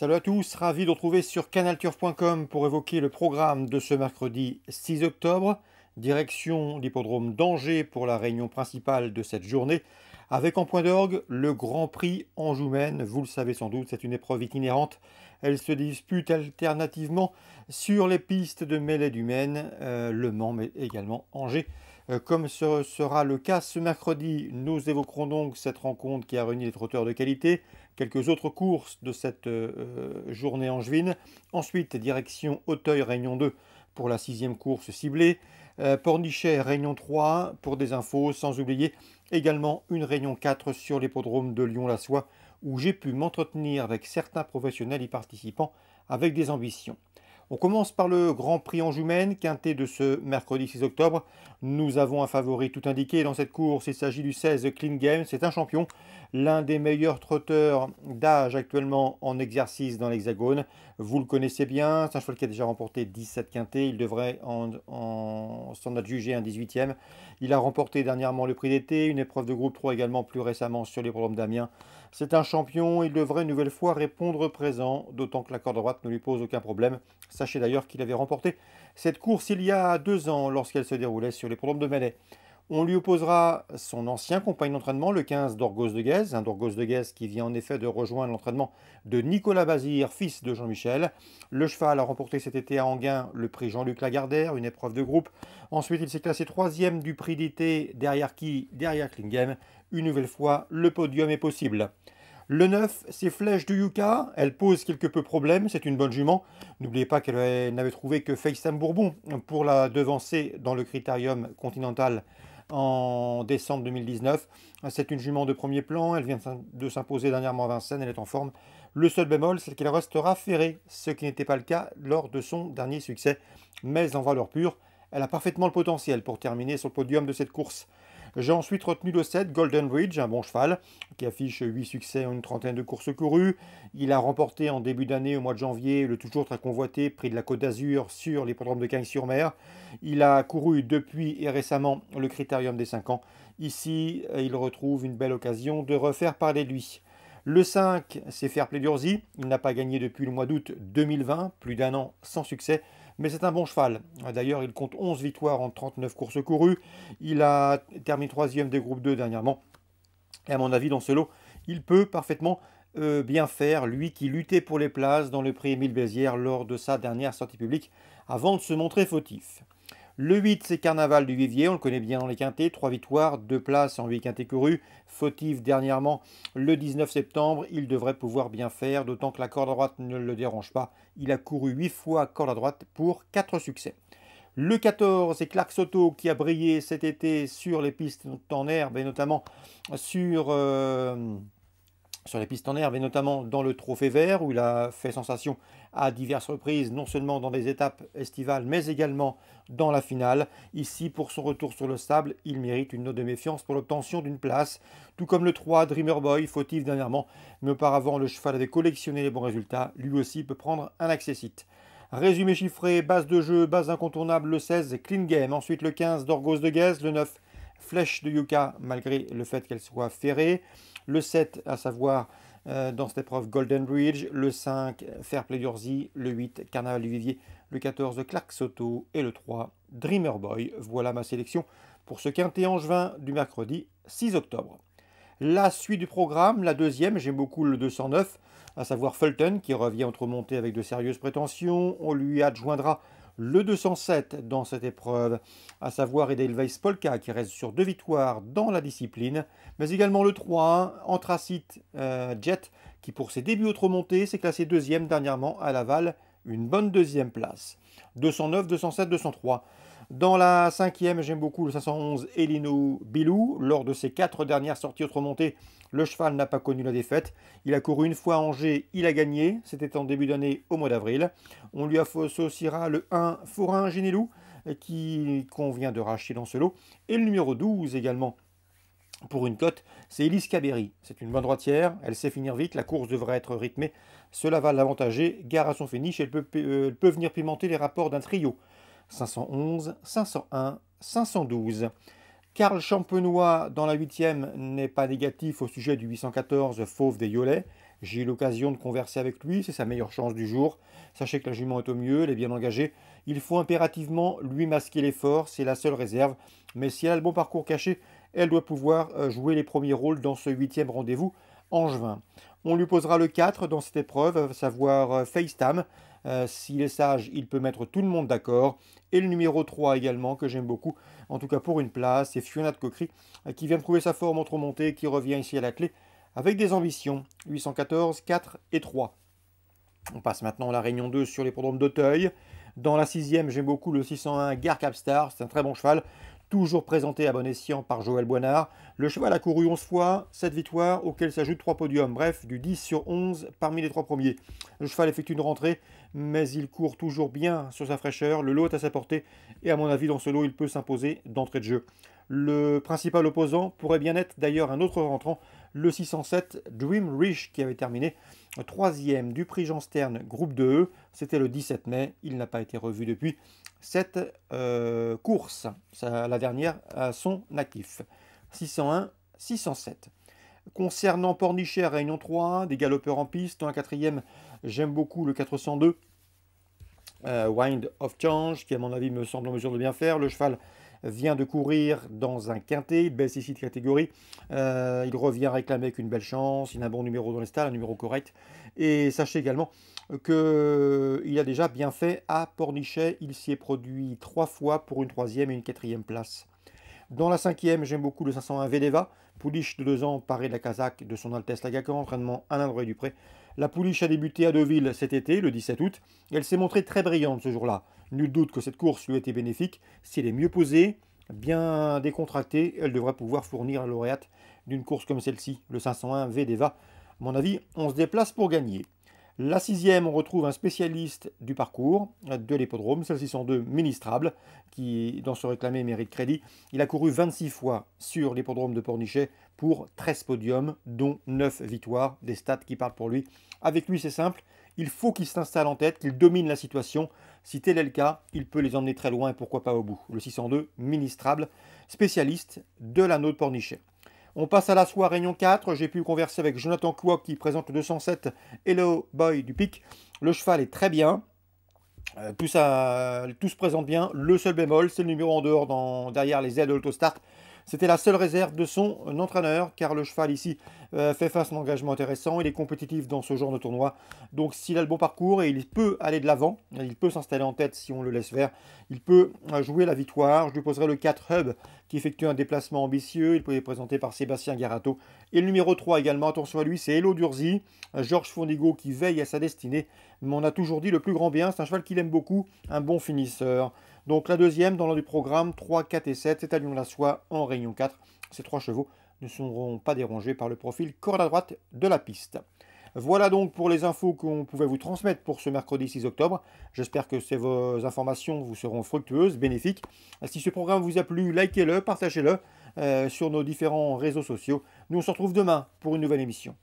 Salut à tous, ravi de retrouver sur canalturf.com pour évoquer le programme de ce mercredi 6 octobre. Direction l'hippodrome d'Angers pour la réunion principale de cette journée. Avec en point d'orgue le Grand Prix Anjoumène. Vous le savez sans doute, c'est une épreuve itinérante. Elle se dispute alternativement sur les pistes de Mêlée du Maine, euh, Le Mans, mais également Angers. Euh, comme ce sera le cas ce mercredi, nous évoquerons donc cette rencontre qui a réuni les trotteurs de qualité, quelques autres courses de cette euh, euh, journée angevine. Ensuite, direction Auteuil Réunion 2 pour la sixième course ciblée. Pornichet Réunion 3 pour des infos, sans oublier également une Réunion 4 sur l'hippodrome de Lyon-la-Soie où j'ai pu m'entretenir avec certains professionnels y participants avec des ambitions. On commence par le Grand Prix en Jumaine, quintet de ce mercredi 6 octobre. Nous avons un favori tout indiqué dans cette course. Il s'agit du 16 Clean Game. C'est un champion, l'un des meilleurs trotteurs d'âge actuellement en exercice dans l'Hexagone. Vous le connaissez bien, c'est un qui a déjà remporté 17 quintés, il devrait en, s'en adjuger un 18e. Il a remporté dernièrement le prix d'été, une épreuve de groupe 3 également plus récemment sur les problèmes d'Amiens. C'est un champion, il devrait une nouvelle fois répondre présent, d'autant que la corde droite ne lui pose aucun problème. Sachez d'ailleurs qu'il avait remporté cette course il y a deux ans lorsqu'elle se déroulait sur les problèmes de Malais. On lui opposera son ancien compagnon d'entraînement, le 15 d'Orgos de Guèze, un Dorgos de Guèze qui vient en effet de rejoindre l'entraînement de Nicolas Bazir, fils de Jean-Michel. Le cheval a remporté cet été à Anguin le prix Jean-Luc Lagardère, une épreuve de groupe. Ensuite, il s'est classé troisième du prix d'été, derrière qui Derrière Klingem. Une nouvelle fois, le podium est possible. Le 9, c'est Flèche du Yuka. Elle pose quelque peu problème, c'est une bonne jument. N'oubliez pas qu'elle n'avait trouvé que Feistam Bourbon pour la devancer dans le critérium continental en décembre 2019. C'est une jument de premier plan, elle vient de s'imposer dernièrement à Vincennes, elle est en forme. Le seul bémol, c'est qu'elle restera ferrée, ce qui n'était pas le cas lors de son dernier succès, mais en valeur pure, elle a parfaitement le potentiel pour terminer sur le podium de cette course. J'ai ensuite retenu le 7 Golden Ridge, un bon cheval, qui affiche 8 succès en une trentaine de courses courues. Il a remporté en début d'année, au mois de janvier, le toujours très convoité prix de la Côte d'Azur sur l'hippodrome de Cagnes-sur-Mer. Il a couru depuis et récemment le critérium des 5 ans. Ici, il retrouve une belle occasion de refaire parler de lui. Le 5, c'est Fairplay d'Urzy. Il n'a pas gagné depuis le mois d'août 2020, plus d'un an sans succès mais c'est un bon cheval. D'ailleurs, il compte 11 victoires en 39 courses courues. Il a terminé troisième des groupes 2 dernièrement. Et à mon avis, dans ce lot, il peut parfaitement euh, bien faire, lui qui luttait pour les places dans le prix Émile Bézières lors de sa dernière sortie publique, avant de se montrer fautif. Le 8, c'est Carnaval du Vivier, on le connaît bien dans les quintés, 3 victoires, 2 places en 8 quintés courus. Fautive dernièrement, le 19 septembre, il devrait pouvoir bien faire, d'autant que la corde à droite ne le dérange pas. Il a couru 8 fois corde à droite pour 4 succès. Le 14, c'est Clark Soto qui a brillé cet été sur les pistes en herbe et notamment sur... Euh, sur les pistes en herbe et notamment dans le Trophée Vert où il a fait sensation à diverses reprises, non seulement dans des étapes estivales mais également dans la finale. Ici, pour son retour sur le stable, il mérite une note de méfiance pour l'obtention d'une place, tout comme le 3 Dreamer Boy, fautif dernièrement, mais auparavant le cheval avait collectionné les bons résultats, lui aussi peut prendre un accessite. Résumé chiffré, base de jeu, base incontournable, le 16, Clean Game, ensuite le 15, Dorgos de gaz, le 9, flèche de Yuka malgré le fait qu'elle soit ferrée. Le 7, à savoir euh, dans cette épreuve Golden Bridge. Le 5, Fairplay Z. Le 8, Carnaval du Vivier. Le 14, Clark Soto. Et le 3, Dreamer Boy. Voilà ma sélection pour ce quintet angevin du mercredi 6 octobre. La suite du programme, la deuxième, j'aime beaucoup le 209, à savoir Fulton qui revient entre avec de sérieuses prétentions. On lui adjoindra le 207 dans cette épreuve, à savoir Edelweiss Polka qui reste sur deux victoires dans la discipline, mais également le 3 Anthracite euh, Jet qui pour ses débuts autres montées s'est classé deuxième dernièrement à Laval, une bonne deuxième place. 209, 207, 203. Dans la cinquième, j'aime beaucoup le 511 Elino Bilou. Lors de ses quatre dernières sorties autre-montées, le cheval n'a pas connu la défaite. Il a couru une fois à Angers, il a gagné. C'était en début d'année au mois d'avril. On lui associera le 1 Forain Génélou qui convient de racheter dans ce lot. Et le numéro 12 également pour une cote, c'est Elise Cabéry. C'est une bonne droitière, elle sait finir vite, la course devrait être rythmée. Cela va l'avantager, gare à son finish, elle peut euh, venir pimenter les rapports d'un trio. 511, 501, 512. Karl Champenois dans la huitième n'est pas négatif au sujet du 814 Fauve des Yolets. J'ai eu l'occasion de converser avec lui, c'est sa meilleure chance du jour. Sachez que la jument est au mieux, elle est bien engagée. Il faut impérativement lui masquer l'effort, c'est la seule réserve. Mais si elle a le bon parcours caché, elle doit pouvoir euh, jouer les premiers rôles dans ce huitième rendez-vous en juin. On lui posera le 4 dans cette épreuve, à savoir euh, FaceTam. Euh, s'il est sage, il peut mettre tout le monde d'accord. Et le numéro 3 également, que j'aime beaucoup, en tout cas pour une place, c'est Fiona de euh, qui vient de trouver sa forme en montée, qui revient ici à la clé avec des ambitions. 814, 4 et 3. On passe maintenant à la Réunion 2 sur les programmes d'Auteuil. Dans la sixième, j'aime beaucoup le 601 Gare Capstar, c'est un très bon cheval, toujours présenté à bon escient par Joël Boinard. Le cheval a couru 11 fois, 7 victoires, auquel s'ajoutent 3 podiums, bref, du 10 sur 11 parmi les 3 premiers. Le cheval effectue une rentrée mais il court toujours bien sur sa fraîcheur, le lot est à sa portée, et à mon avis dans ce lot il peut s'imposer d'entrée de jeu. Le principal opposant pourrait bien être d'ailleurs un autre rentrant, le 607 Dream Rich qui avait terminé troisième du prix Jean Stern groupe 2 e. C'était le 17 mai, il n'a pas été revu depuis cette euh, course, la dernière à son actif. 601, 607. Concernant Pornichet, Réunion 3, des galopeurs en piste. Un quatrième, j'aime beaucoup le 402. Euh, Wind of Change, qui à mon avis me semble en mesure de bien faire. Le cheval vient de courir dans un quintet, il baisse ici de catégorie, euh, il revient réclamer avec une belle chance, il a un bon numéro dans les stalles, un numéro correct, et sachez également qu'il a déjà bien fait à Pornichet, il s'y est produit trois fois pour une troisième et une quatrième place. Dans la cinquième, j'aime beaucoup le 501 Vedeva. Pouliche de deux ans, paré de la Kazakh de son Altesse la à entraînement Alain du Dupré. La pouliche a débuté à Deauville cet été, le 17 août, elle s'est montrée très brillante ce jour-là. Nul doute que cette course lui a été bénéfique. Si elle est mieux posée, bien décontractée, elle devrait pouvoir fournir la lauréate d'une course comme celle-ci, le 501 Vedeva. À mon avis, on se déplace pour gagner. La sixième, on retrouve un spécialiste du parcours de l'hippodrome. celle ci sont Ministrable, qui, dans ce réclamé, mérite crédit. Il a couru 26 fois sur l'hippodrome de Pornichet pour 13 podiums, dont 9 victoires, des stats qui parlent pour lui. Avec lui, c'est simple, il faut qu'il s'installe en tête, qu'il domine la situation. Si tel est le cas, il peut les emmener très loin et pourquoi pas au bout. Le 602, ministrable, spécialiste de l'anneau de Pornichet. On passe à la soirée Réunion 4. J'ai pu converser avec Jonathan Kouok qui présente le 207 Hello Boy du Pic. Le cheval est très bien. tout, euh, tout se présente bien. Le seul bémol, c'est le numéro en dehors dans, derrière les aides Start. C'était la seule réserve de son entraîneur, car le cheval ici euh, fait face à un engagement intéressant, il est compétitif dans ce genre de tournoi, donc s'il a le bon parcours et il peut aller de l'avant, il peut s'installer en tête si on le laisse faire, il peut euh, jouer la victoire. Je lui poserai le 4 Hub qui effectue un déplacement ambitieux, il peut être présenté par Sébastien Garato. Et le numéro 3 également, attention à lui, c'est Hello Durzi, Georges Fondigo qui veille à sa destinée, mais on a toujours dit le plus grand bien, c'est un cheval qu'il aime beaucoup, un bon finisseur. Donc la deuxième, dans le du programme, 3, 4 et 7, c'est à la soie en Réunion 4. Ces trois chevaux ne seront pas dérangés par le profil corde à droite de la piste. Voilà donc pour les infos qu'on pouvait vous transmettre pour ce mercredi 6 octobre. J'espère que ces vos informations vous seront fructueuses, bénéfiques. Si ce programme vous a plu, likez-le, partagez-le euh, sur nos différents réseaux sociaux. Nous on se retrouve demain pour une nouvelle émission.